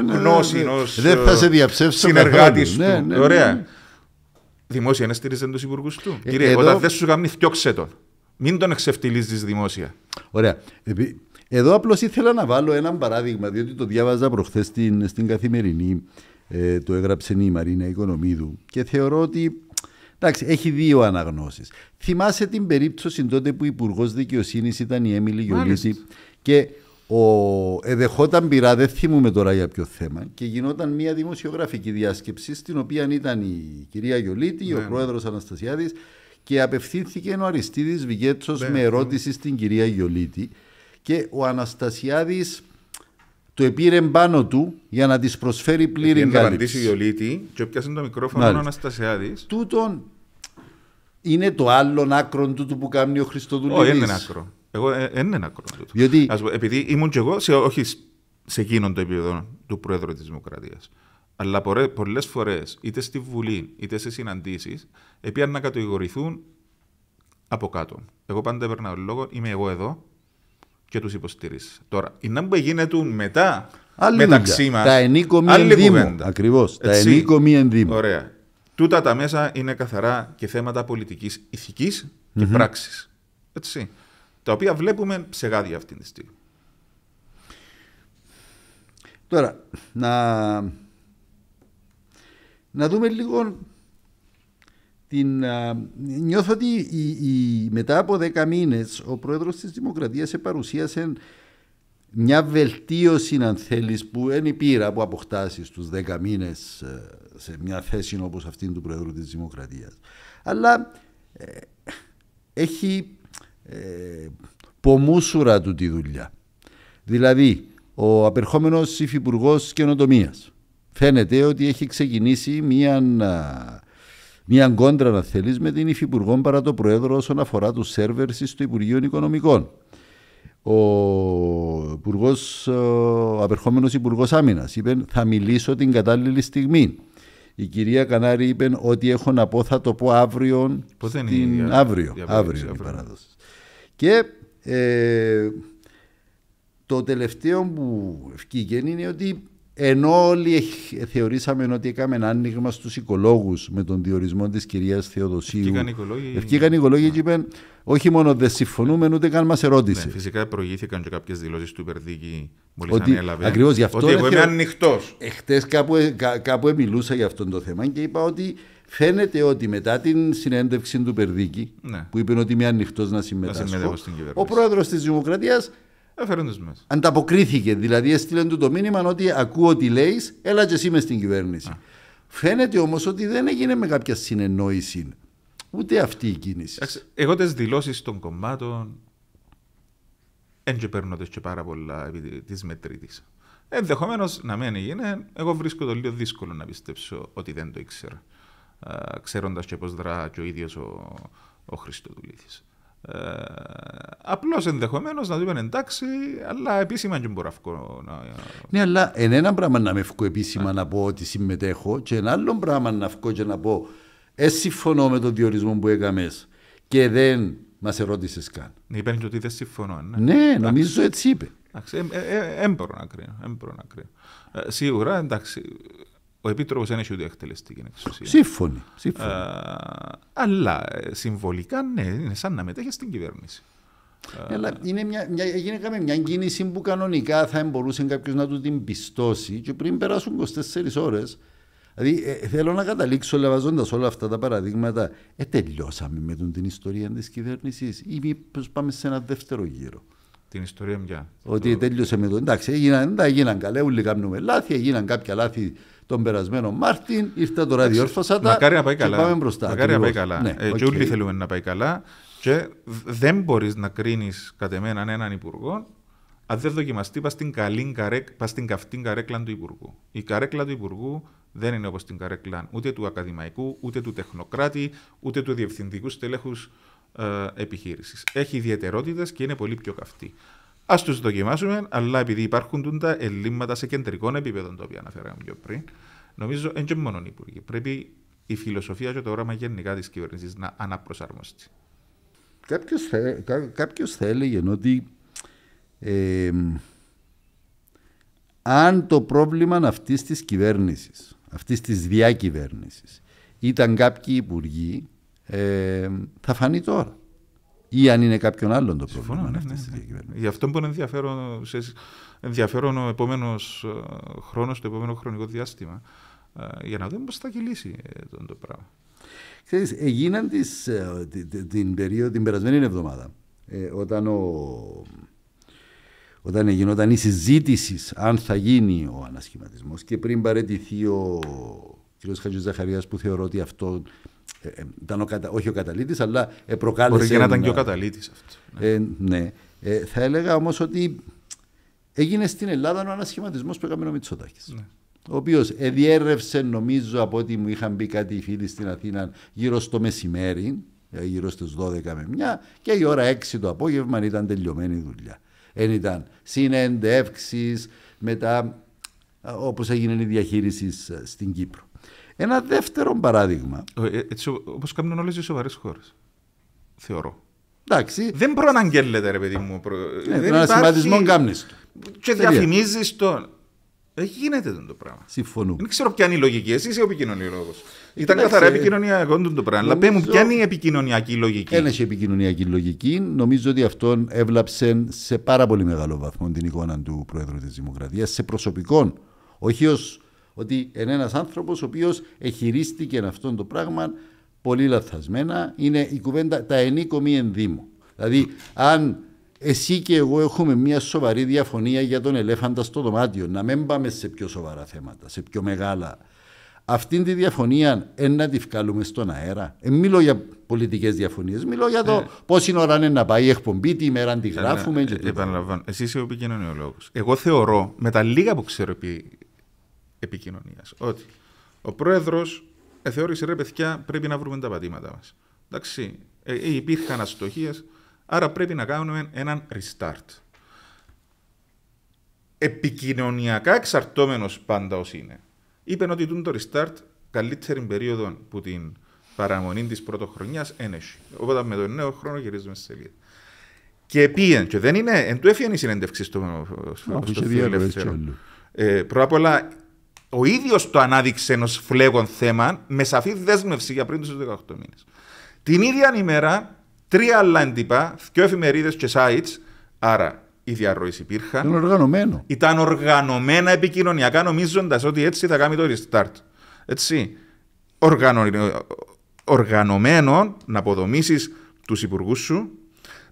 γνώση ως συνεργάτης του. Ναι, ναι, Ωραία. Ναι, δημόσια να στήριζε τους υπουργούς του. Ε, Κύριε, όταν δεν σου γάμνει, φτιόξε τον. Μην τον εξευτελίζεις δημόσια. Ωραία. Εδώ απλώς ήθελα να βάλω ένα παράδειγμα, διότι το διάβαζα προχθές στην, στην καθημερινή. Ε, το έγραψε η Μαρίνα Οικονομίδου και θεωρώ ότι εντάξει, έχει δύο αναγνώσεις. Θυμάσαι την περίπτωση τότε που υπουργός δικαιοσύνης ήταν η Έμιλη Γιολίτη και ο, εδεχόταν πειρά, δεν θυμούμε τώρα για ποιο θέμα, και γινόταν μια δημοσιογραφική διάσκεψη στην οποία ήταν η κυρία Γιολίτη, ναι. ο ναι. πρόεδρος Αναστασιάδης και απευθύνθηκε ο Αριστίδης Βηγέτσο ναι. με ναι. ερώτηση στην κυρία Γιολίτη και ο Αναστασιάδης το επήρε πάνω του για να της προσφέρει πλήρη εγκατάλειψη. Για να απαντήσει η Γιολίτη και πιάσει το μικρόφωνο Μάλιστα. ο Αναστασιάδης. είναι το άλλο άκρο του που κάνει ο Χριστοδουλίδης. Όχι, είναι άκρο. Εγώ δεν ε, είναι ένα Διότι... επειδή ήμουν και εγώ, σε, όχι σε εκείνον το επίπεδο του Πρόεδρου της Δημοκρατίας. Αλλά πολλές φορές, είτε στη Βουλή είτε σε συναντήσεις, έπιαν να κατηγορηθούν από κάτω. Εγώ πάντα έπαιρνα τον λόγο, είμαι εγώ εδώ και τους υποστηρίζει. Τώρα, η να που γίνεται μετά Άλλη μεταξύ μας. Τα ενίκο μη ενδύμου. Ακριβώς. Τα ενίκο μη ενδύμου. Ωραία. Τούτα τα μέσα είναι καθαρά και θέματα πολιτικής ηθικής και mm-hmm. πράξης. Έτσι τα οποία βλέπουμε ψεγάδια αυτή τη στιγμή. Τώρα, να, να δούμε λίγο την, νιώθω ότι η, μετά από δέκα μήνες ο πρόεδρος της Δημοκρατίας παρουσίασε μια βελτίωση αν θέλεις που δεν πείρα από αποκτάσει στου δέκα μήνες ε, σε μια θέση όπως αυτήν του πρόεδρου της Δημοκρατίας. Αλλά ε, έχει ε, πομούσουρα του τη δουλειά. Δηλαδή, ο απερχόμενος υφυπουργός καινοτομίας. Φαίνεται ότι έχει ξεκινήσει μία μια κόντρα, να θέλεις, με την υφυπουργό παρά το Προέδρο όσον αφορά τους σερβερ στο Υπουργείο Οικονομικών. Ο, υπουργός, ο απερχόμενος Υπουργός Άμυνας είπε: Θα μιλήσω την κατάλληλη στιγμή. Η κυρία Κανάρη είπε ότι έχω να πω θα το πω αύριο. Πότε είναι η και ε, το τελευταίο που βγήκε είναι ότι ενώ όλοι θεωρήσαμε ότι έκαμε ένα άνοιγμα στους οικολόγους με τον διορισμό της κυρίας Θεοδοσίου. Ευκήκαν οι οικολόγοι. Ευκήκαν οικολόγοι ναι. και είπαν όχι μόνο δεν συμφωνούμε ούτε καν μας ερώτησε. Ναι, φυσικά προηγήθηκαν και κάποιες δηλώσεις του Υπερδίκη, μόλις ότι, ανέλαβε. Ακριβώς γι' αυτό. Ότι εγώ είμαι ανοιχτός. Εχθές κάπου, ε, κάπου μιλούσα για αυτό το θέμα και είπα ότι Φαίνεται ότι μετά την συνέντευξη του Περδίκη, ναι. που είπε ότι είμαι ανοιχτός να συμμετάσχω, ο πρόεδρος της Δημοκρατίας ανταποκρίθηκε. Δηλαδή, έστειλε του το μήνυμα ότι ακούω τι λέεις, έλα και εσύ είμαι στην κυβέρνηση. Φαίνεται όμως ότι δεν έγινε με κάποια συνεννόηση ούτε αυτή η κίνηση. Εγώ τις δηλώσεις των κομμάτων δεν και παίρνω και πάρα πολλά επί τη μετρήτη. Ενδεχομένως να μην έγινε. Εγώ βρίσκω το λίγο δύσκολο να πιστέψω ότι δεν το ήξερα. Ε, ξέροντας και πώς δρά και ο ίδιος ο, ο Χριστοδουλίδης. Ε, Απλώς ενδεχομένως να δούμε εντάξει, αλλά επίσημα και μπορώ αυκό, να Ναι, αλλά εν ένα πράγμα να με βγω επίσημα ναι. να πω ότι συμμετέχω, και ένα άλλο πράγμα να βγω και να πω εσύ συμφωνώ με τον διορισμό που έκαμες και δεν μας ερώτησες καν. Είπαν ότι δεν συμφωνώ. Ναι, ναι νομίζω έτσι είπε. Εντάξει, ε, ε, ε να κρίνω. Σίγουρα εντάξει, ο Επίτροπος δεν έχει ούτε εκτελεστική εξουσία. Σύμφωνοι. Ε, αλλά ε, συμβολικά ναι, είναι σαν να μετέχει στην κυβέρνηση. Ε, αλλά είναι μια, μια, μια κίνηση που κανονικά θα μπορούσε κάποιος να του την πιστώσει και πριν περάσουν 24 ώρες. Δηλαδή ε, θέλω να καταλήξω λεβαζώντα όλα αυτά τα παραδείγματα. Ε, τελειώσαμε με την ιστορία της κυβέρνησης, ή μήπω πάμε σε ένα δεύτερο γύρο. Την ιστορία μια. Ότι το... τελείωσε με τον. Εντάξει, έγιναν, έγιναν καλά, όλοι κάνουμε λάθη, έγιναν κάποια λάθη τον περασμένο Μάρτιν, ήρθα τώρα διόρθωσα τα να πάει καλά. και πάμε μπροστά. Μακάρι να πάει καλά. Ναι, ε, okay. Και όλοι θέλουμε να πάει καλά. Και δεν μπορείς να κρίνεις κατ' εμέναν έναν υπουργό αν δεν δοκιμαστεί πας στην, καλή, στην καυτή καρέκλα του Υπουργού. Η καρέκλα του Υπουργού δεν είναι όπως την καρέκλα ούτε του ακαδημαϊκού, ούτε του τεχνοκράτη, ούτε του διευθυντικού στελέχους ε, επιχείρησης. Έχει ιδιαιτερότητες και είναι πολύ πιο καυτή. Ας τους δοκιμάσουμε, αλλά επειδή υπάρχουν τα ελλείμματα σε κεντρικό επίπεδο, το οποία αναφέραμε πιο πριν, νομίζω δεν και μόνο οι υπουργοί. Πρέπει η φιλοσοφία και το όραμα γενικά της κυβέρνησης να αναπροσαρμοστεί. Κάποιος θα, θα έλεγε ότι ε, αν το πρόβλημα αυτής της κυβέρνησης, αυτής της διακυβέρνησης, ήταν κάποιοι υπουργοί, θα φανεί τώρα ή αν είναι κάποιον άλλον το πρόβλημα. Ναι, ναι, ναι. Γι' αυτό που ενδιαφέρον, ενδιαφέρον ο επόμενος ε, χρόνος, το επόμενο χρονικό διάστημα, ε, για να δούμε πώς θα κυλήσει ε, το, το πράγμα. Ξέρεις, έγιναν τις, την, περίοδο, την περασμένη εβδομάδα, όταν, ο, όταν γινόταν η συζήτηση αν θα γίνει ο ανασχηματισμός και πριν παρετηθεί ο κ. Χατζης που θεωρώ ότι αυτό ε, ε, ήταν ο κατα... όχι ο καταλήτης, αλλά ε, προκάλεσε. Μπορεί και να ήταν και ο καταλήτης αυτός. Ναι. Ε, ναι. Ε, θα έλεγα όμως ότι έγινε στην Ελλάδα ένα σχηματισμός που έκανε ο Μητσοτάκης. Ναι. Ο οποίος εδιέρευσε, νομίζω, από ό,τι μου είχαν πει κάτι οι φίλοι στην Αθήνα γύρω στο μεσημέρι, ε, γύρω στις 12 με 1 και η ώρα 6 το απόγευμα ήταν τελειωμένη η δουλειά. Εν ήταν συνεντεύξεις, μετά ε, όπως έγινε η διαχείριση στην Κύπρο. Ένα δεύτερο παράδειγμα. Ε, όπως κάνουν όλες οι σοβαρές χώρες. Θεωρώ. Εντάξει. Δεν προαναγγέλλεται, ρε παιδί μου. Προ... Ναι, ε, δεν κάνει. Και διαφημίζει τον. Δεν γίνεται το πράγμα. Συμφωνώ. Δεν ξέρω ποια είναι η λογική. Εσύ είσαι ο επικοινωνιολόγος. Ήταν Εντάξει, καθαρά ε, επικοινωνιακό το πράγμα. Αλλά μου, ποια είναι η επικοινωνιακή λογική. Ένας επικοινωνιακή λογική. Νομίζω ότι αυτόν έβλαψε σε πάρα πολύ μεγάλο βαθμό την εικόνα του Πρόεδρου της Δημοκρατίας. Σε προσωπικών. Όχι ως ως ότι είναι ένας άνθρωπος ο οποίος εχειρίστηκε αυτό το πράγμα πολύ λαθασμένα. Είναι η κουβέντα τα ενίκο μη ενδύμου. Δηλαδή, αν εσύ και εγώ έχουμε μια σοβαρή διαφωνία για τον ελέφαντα στο δωμάτιο, να μην πάμε σε πιο σοβαρά θέματα, σε πιο μεγάλα. Αυτή τη διαφωνία εν να τη βγάλουμε στον αέρα. Ε, μιλώ για πολιτικές διαφωνίες. Μιλώ για το ε. είναι ώρα να πάει η εκπομπή, τι ημέρα να τη ε, γράφουμε. Ναι, ε, ε, επαναλαμβάνω, εσύ είσαι ο επικοινωνιολόγος. Εγώ θεωρώ, με τα λίγα που ξέρω επί επικοινωνίας. Ότι ο πρόεδρος ε, θεώρησε ρε παιδιά, πρέπει να βρούμε τα πατήματα μας. Εντάξει, ε, ε, υπήρχαν αστοχίες, άρα πρέπει να κάνουμε έναν restart. Επικοινωνιακά εξαρτώμενος πάντα ως είναι. Είπε ότι το restart καλύτερη περίοδο που την παραμονή τη χρονιά ένεση. Οπότε με τον νέο χρόνο γυρίζουμε στη σελίδα. Και πήγαινε, και δεν είναι, εν του έφυγε η συνέντευξη στο, στο, Πρώτα απ' όλα ο ίδιος το ανάδειξε ενός φλέγον θέμα με σαφή δέσμευση για πριν τους 18 μήνες. Την ίδια ημέρα, τρία άλλα εντυπά, δύο εφημερίδες και sites, άρα οι διαρροή υπήρχαν. Ήταν οργανωμένο. Ήταν οργανωμένα επικοινωνιακά, νομίζοντας ότι έτσι θα κάνει το restart. Έτσι. Οργανω... Οργανωμένο να αποδομήσεις τους υπουργούς σου,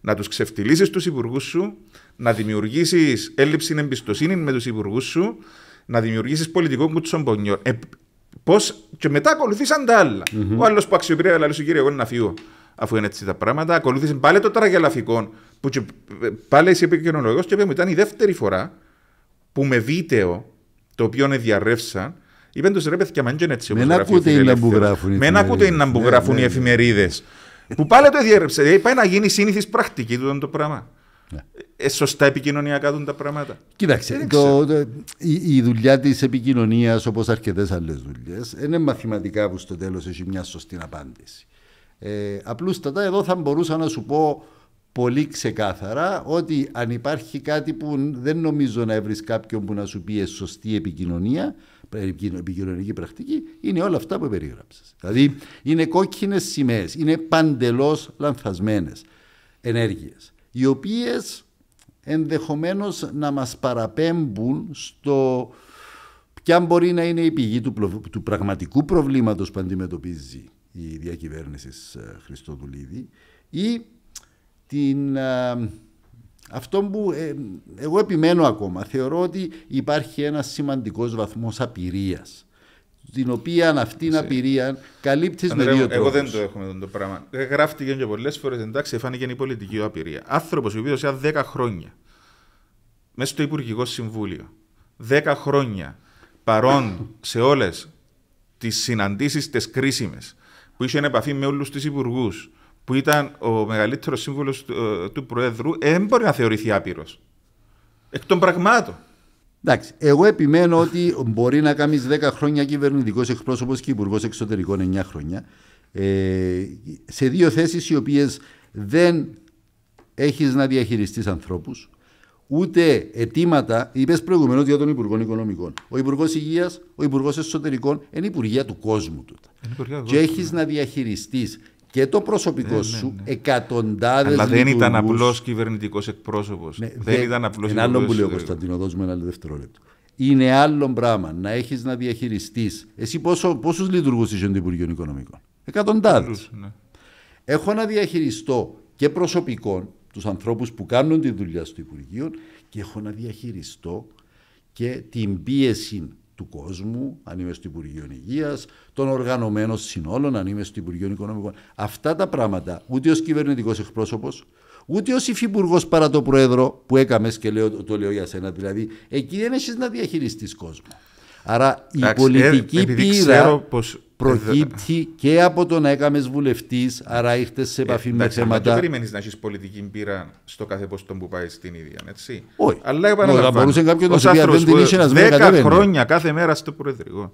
να του ξεφτυλίσεις τους υπουργούς σου, να δημιουργήσεις έλλειψη εμπιστοσύνη με τους υπουργούς σου να δημιουργήσεις πολιτικό κουτσομπονιό. Ε, Πώς και μετά ακολουθήσαν τα άλλα. Mm-hmm. Ο άλλος που αλλά λέει σου κύριε, εγώ να φύγω. Αφού είναι έτσι τα πράγματα, ακολούθησε πάλι το τραγελαφικό. Που και, ε, πάλι είσαι επικοινωνικό και είπε μου, ήταν η δεύτερη φορά που με βίντεο το οποίο διαρρεύσαν, είπαν τους ρε παιδιά, μα είναι έτσι. Μένα ακούτε είναι που γράφουν. ακούτε είναι που γράφουν οι ναι, ναι, ναι. εφημερίδες. Που πάλι το διέρεψε. Ε, πάει να γίνει σύνηθι πρακτική του το πράγμα. Ναι. Ε, ε, σωστά επικοινωνιακά τα πράγματα. Κοιτάξτε, η, η, δουλειά της επικοινωνίας, όπως αρκετές άλλες δουλειές, είναι μαθηματικά που στο τέλος έχει μια σωστή απάντηση. Ε, απλούστατα εδώ θα μπορούσα να σου πω πολύ ξεκάθαρα ότι αν υπάρχει κάτι που δεν νομίζω να βρεις κάποιον που να σου πει «Ε, σωστή επικοινωνία, ε, επικοινωνική πρακτική, είναι όλα αυτά που περιγράψες. Δηλαδή είναι κόκκινες σημαίες, είναι παντελώς λανθασμένες ενέργειες οι οποίες ενδεχομένως να μας παραπέμπουν στο ποια μπορεί να είναι η πηγή του, πραγματικού προβλήματος που αντιμετωπίζει η διακυβέρνηση Χριστοδουλίδη ή την, ε, αυτό που ε, εγώ επιμένω ακόμα, θεωρώ ότι υπάρχει ένας σημαντικός βαθμός απειρίας την οποία αυτήν απειρία καλύπτεις με δύο τρόπου. Εγώ δεν το έχω με το πράγμα. Ε, γράφτηκε και πολλές φορές, εντάξει, φάνηκε η πολιτική απειρία. Άνθρωπος, ο οποίος για 10 χρόνια μέσα στο Υπουργικό Συμβούλιο, 10 χρόνια παρόν σε όλες τις συναντήσεις τις κρίσιμες, που είχε επαφή με όλους τους υπουργούς, που ήταν ο μεγαλύτερος σύμβουλος του, ε, του Προέδρου, δεν μπορεί να θεωρηθεί άπειρος. Εκ των πραγμάτων. Εντάξει, εγώ επιμένω ότι μπορεί να κάνεις 10 χρόνια κυβερνητικός εκπρόσωπος και υπουργός εξωτερικών 9 χρόνια. Ε, σε δύο θέσεις οι οποίες δεν έχεις να διαχειριστείς ανθρώπους, ούτε αιτήματα. Είπες προηγουμένως για τον Υπουργό Οικονομικών. Ο Υπουργός Υγείας, ο Υπουργός Εσωτερικών είναι υπουργεία του κόσμου του. Και έχεις ναι. να διαχειριστείς και το προσωπικό ναι, ναι, σου, ναι, ναι. εκατοντάδες Αλλά δεν ήταν απλός κυβερνητικός εκπρόσωπος. Ναι, δεν ήταν απλός Ένα άλλο που λέει ο Κωνσταντινό, μου ένα δευτερόλεπτο. Είναι άλλο πράγμα να έχεις να διαχειριστείς. Εσύ πόσους λειτουργούς είσαι στο Υπουργείο Οικονομικών. Εκατοντάδες. Ναι. Έχω να διαχειριστώ και προσωπικών, τους ανθρώπους που κάνουν τη δουλειά στο Υπουργείο, και έχω να διαχειριστώ και την πίεση του κόσμου, αν είμαι στο Υπουργείο Υγείας, των οργανωμένων συνόλων, αν είμαι στο Υπουργείο Οικονομικών. Αυτά τα πράγματα ούτε ως κυβερνητικός εκπρόσωπος, ούτε ως υφυπουργός παρά το Πρόεδρο που έκαμες και το λέω για σένα. Δηλαδή, εκεί δεν έχεις να διαχειριστείς κόσμο. Άρα η ε, πολιτική ε, πείρα πως... προκύπτει και από το να έκαμες βουλευτής, άρα ήρθες σε ε, επαφή ε, με εντάξει, θέματα. Δεν περιμένεις να έχεις πολιτική πείρα στο κάθε ποστό που πάει στην ίδια, έτσι. Όχι. Αλλά επαναλαμβάνω. Θα μπορούσε κάποιο να σου πει δεν την να Δέκα χρόνια κάθε μέρα στο Προεδρικό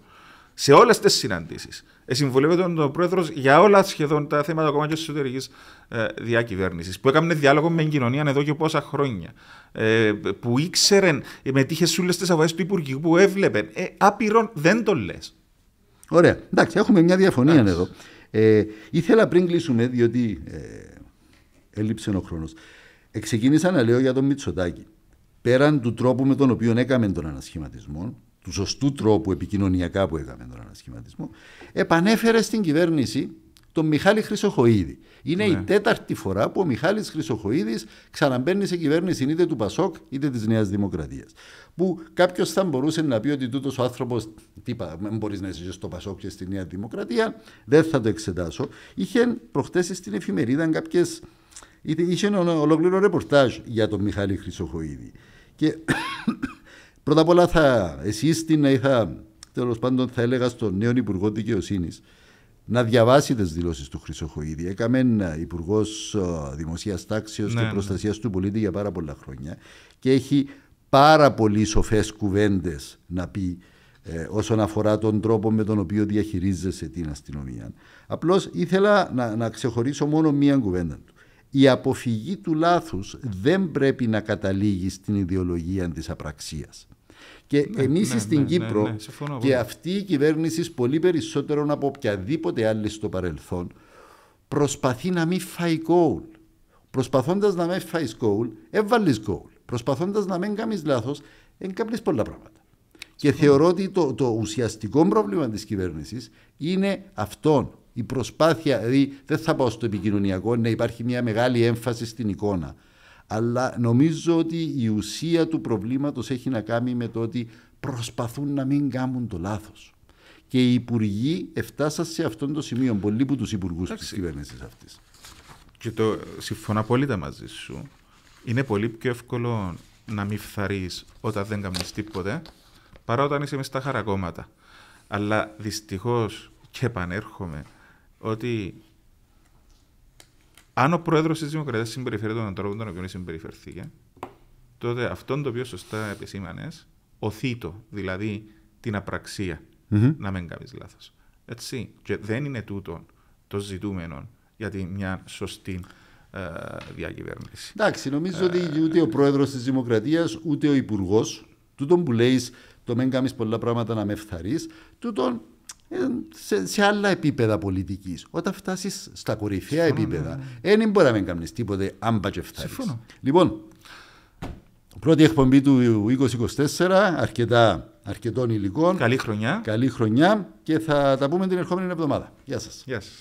σε όλες τις συναντήσεις. Ε, συμβουλεύεται τον πρόεδρος για όλα σχεδόν τα θέματα ακόμα και τη εσωτερικής ε, διακυβέρνησης. Που έκανε διάλογο με την κοινωνία εδώ και πόσα χρόνια. Ε, που ήξερε, ε, μετήχε σε όλες τις αγορέ του Υπουργείου, που έβλεπε. Ε, άπειρον δεν το λες. Ωραία. Εντάξει, έχουμε μια διαφωνία Εντάξει. εδώ. Ε, ήθελα πριν κλείσουμε, διότι ε, έλειψε ο χρόνος. Εξεκίνησα να λέω για τον Μητσοτάκη. Πέραν του τρόπου με τον οποίο έκαμε τον ανασχηματισμό, του σωστού τρόπου επικοινωνιακά που έκαμε τον ανασχηματισμό, επανέφερε στην κυβέρνηση τον Μιχάλη Χρυσοχοίδη. Είναι η ναι. τέταρτη φορά που ο Μιχάλης Χρυσοχοίδης ξαναμπαίνει σε κυβέρνηση είτε του Πασόκ είτε της Νέας Δημοκρατίας. Που κάποιος θα μπορούσε να πει ότι τούτος ο άνθρωπος, τι είπα, δεν μπορείς να είσαι στο Πασόκ και στη Νέα Δημοκρατία, δεν θα το εξετάσω. Είχε προχτές στην εφημερίδα κάποιες. Είχε ένα ολόκληρο ρεπορτάζ για τον Μιχάλη Χρυσοχοίδη. Και Πρώτα απ' όλα θα εσύστηνα ή ε, θα, τέλος πάντων, θα έλεγα στον νέο Υπουργό Δικαιοσύνης να διαβάσει τις δηλώσεις του Χρυσοχοίδη. Έκαμε ε, Υπουργός ε, Δημοσίας Τάξεως ναι, και Προστασία ναι. του Πολίτη για πάρα πολλά χρόνια και έχει πάρα πολύ σοφές κουβέντες να πει ε, όσον αφορά τον τρόπο με τον οποίο διαχειρίζεσαι την αστυνομία. Απλώς ήθελα να, να ξεχωρίσω μόνο μία κουβέντα του. Η αποφυγή του λάθους δεν πρέπει να καταλήγει στην ιδεολογία της απραξίας. Και ναι, εμείς ναι, στην ναι, ναι Κύπρο ναι, και αυτή η κυβέρνηση πολύ περισσότερο από οποιαδήποτε άλλη στο παρελθόν προσπαθεί να μην φάει κόλ. Προσπαθώντας να μην φάει γκολ, έβαλε γκολ. Προσπαθώντας να μην κάνεις λάθος, έγκαμπλε πολλά πράγματα. Και θεωρώ ότι το, το ουσιαστικό πρόβλημα της κυβέρνησης είναι αυτόν. Η προσπάθεια, δηλαδή δεν θα πάω στο επικοινωνιακό, να υπάρχει μια μεγάλη έμφαση στην εικόνα. Αλλά νομίζω ότι η ουσία του προβλήματος έχει να κάνει με το ότι προσπαθούν να μην κάνουν το λάθος. Και οι υπουργοί έφτασαν σε αυτό το σημείο, πολλοί που τους υπουργούς της κυβέρνησης αυτής. Και το συμφωνώ απόλυτα μαζί σου. Είναι πολύ πιο εύκολο να μην φθαρείς όταν δεν κάνεις τίποτε, παρά όταν είσαι μες στα χαρακόμματα. Αλλά δυστυχώς και επανέρχομαι ότι αν ο πρόεδρος της Δημοκρατίας συμπεριφερεί τον τρόπο τον οποίο συμπεριφερθήκε, τότε αυτόν το οποίο σωστά επισήμανες, οθεί το, δηλαδή την απραξια να μην κάνεις λάθος. Έτσι. Και δεν είναι τούτο το ζητούμενο για μια σωστή ε, διακυβέρνηση. Εντάξει, νομίζω ε, ότι ούτε ο πρόεδρος της Δημοκρατίας ούτε ο υπουργός, τούτον που λέει το μεν κάνεις πολλά πράγματα να με φθαρεί, τούτον ε, σε, άλλα επίπεδα πολιτικής. Όταν φτάσεις στα κορυφαία επίπεδα, δεν ναι. ναι. μπορεί να μην κάνεις τίποτε αν πατσεφτάσει. Λοιπόν, πρώτη εκπομπή του 2024, αρκετά, αρκετών υλικών. Καλή χρονιά. Καλή χρονιά και θα τα πούμε την ερχόμενη εβδομάδα. Γεια σας. Γεια σας.